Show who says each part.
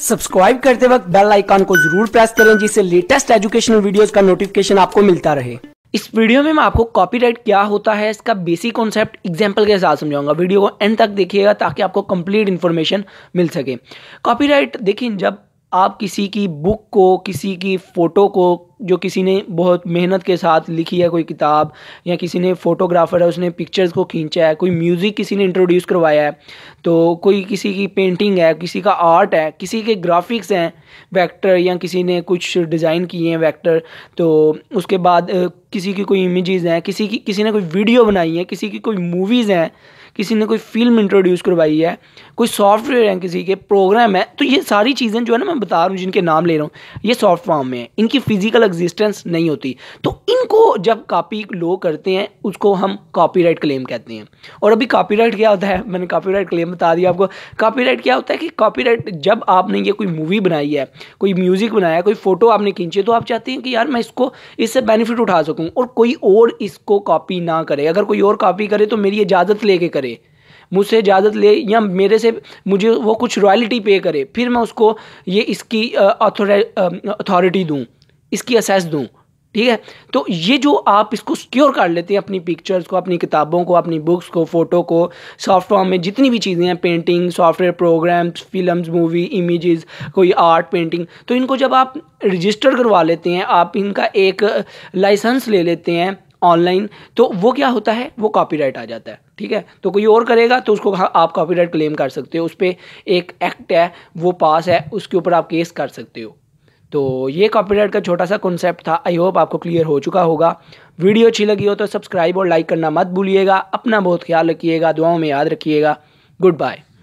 Speaker 1: subscribe करते वक्त bell icon को जरूर प्रेस करें जिससे लेटेस्ट एजुकेशनल वीडियोस का नोटिफिकेशन आपको मिलता रहे इस वीडियो में मैं आपको कॉपीराइट क्या होता है इसका बेसिक कॉन्सेप्ट एग्जांपल के साथ समझाऊंगा वीडियो को एंड तक देखिएगा ताकि आपको कंप्लीट इन्फॉर्मेशन मिल सके कॉपीराइट देखिए जब आप किसी की बुक को किसी की फ़ोटो को जो किसी ने बहुत मेहनत के साथ लिखी है कोई किताब या किसी ने फोटोग्राफर है उसने पिक्चर्स को खींचा है कोई म्यूज़िक किसी ने इंट्रोड्यूस करवाया है तो कोई किसी की पेंटिंग है किसी का आर्ट है किसी के ग्राफिक्स हैं वैक्टर या किसी ने कुछ डिज़ाइन किए हैं वैक्टर तो उसके बाद किसी की कोई इमेजेस हैं किसी की किसी ने कोई वीडियो बनाई है किसी की कोई मूवीज़ हैं किसी ने कोई फिल्म इंट्रोड्यूस करवाई है कोई सॉफ्टवेयर है किसी के प्रोग्राम है तो ये सारी चीज़ें जो है ना मैं बता रहा हूँ जिनके नाम ले रहा हूँ ये सॉफ्ट फॉर्म में है इनकी फिजिकल एग्जिस्टेंस नहीं होती तो इनको जब कापी लो करते हैं उसको हम कॉपीराइट क्लेम कहते हैं और अभी कॉपीराइट क्या होता है मैंने कॉपीराइट क्लेम बता दिया आपको कॉपीराइट क्या होता है कि कॉपीराइट जब आपने ये कोई मूवी बनाई है कोई म्यूज़िक बनाया कोई फ़ोटो आपने खींची तो आप चाहते हैं कि यार मैं इसको इससे बेनिफिट उठा सकूँ और कोई और इसको कॉपी ना करे अगर कोई और कॉपी करे तो मेरी इजाज़त ले करे मुझसे इजाज़त ले या मेरे से मुझे वो कुछ रॉयल्टी पे करे फिर मैं उसको ये इसकी अथॉरिटी दूँ इसकी असेस दूँ ठीक है तो ये जो आप इसको सिक्योर कर लेते हैं अपनी पिक्चर्स को अपनी किताबों को अपनी बुक्स को फ़ोटो को सॉफ्टवेयर में जितनी भी चीज़ें हैं painting software programs films movie images कोई आर्ट पेंटिंग तो इनको जब आप रजिस्टर करवा लेते हैं आप इनका एक लाइसेंस ले लेते हैं ऑनलाइन तो वो क्या होता है वो कॉपीराइट आ जाता है ठीक है तो कोई और करेगा तो उसको हाँ, आप कॉपीराइट क्लेम कर सकते हो उस पर एक एक्ट है वो पास है उसके ऊपर आप केस कर सकते हो तो ये कॉपीराइट का छोटा सा कॉन्सेप्ट था आई होप आपको क्लियर हो चुका होगा वीडियो अच्छी लगी हो तो सब्सक्राइब और लाइक करना मत भूलिएगा अपना बहुत ख्याल रखिएगा दुआओं में याद रखिएगा गुड बाय